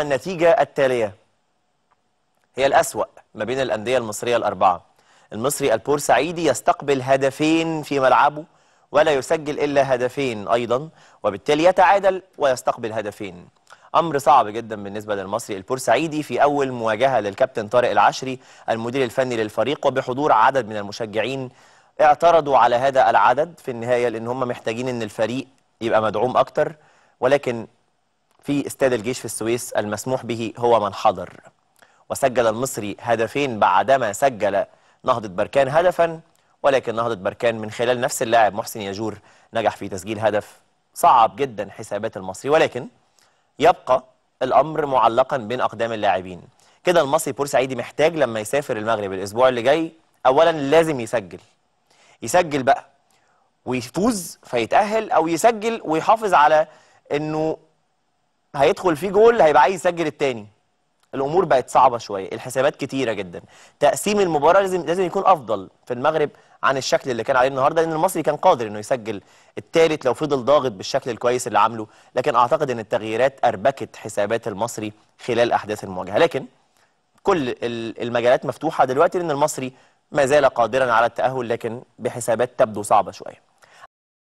النتيجة التالية هي الأسوأ ما بين الأندية المصرية الأربعة المصري البورسعيدي يستقبل هدفين في ملعبه ولا يسجل إلا هدفين أيضا وبالتالي يتعادل ويستقبل هدفين أمر صعب جدا بالنسبة للمصري البورسعيدي في أول مواجهة للكابتن طارق العشري المدير الفني للفريق وبحضور عدد من المشجعين اعترضوا على هذا العدد في النهاية لأن هم محتاجين أن الفريق يبقى مدعوم أكتر ولكن في استاد الجيش في السويس المسموح به هو من حضر وسجل المصري هدفين بعدما سجل نهضة بركان هدفا ولكن نهضة بركان من خلال نفس اللاعب محسن ياجور نجح في تسجيل هدف صعب جدا حسابات المصري ولكن يبقى الأمر معلقا بين أقدام اللاعبين كده المصري بورسعيدي محتاج لما يسافر المغرب الأسبوع اللي جاي أولا لازم يسجل يسجل بقى ويفوز فيتأهل أو يسجل ويحافظ على أنه هيدخل فيه جول هيبقى عايز يسجل الثاني الامور بقت صعبه شويه الحسابات كتيره جدا تقسيم المباراه لازم لازم يكون افضل في المغرب عن الشكل اللي كان عليه النهارده لان المصري كان قادر انه يسجل الثالث لو فضل ضاغط بالشكل الكويس اللي عامله لكن اعتقد ان التغييرات اربكت حسابات المصري خلال احداث المواجهه لكن كل المجالات مفتوحه دلوقتي لان المصري ما زال قادرا على التاهل لكن بحسابات تبدو صعبه شويه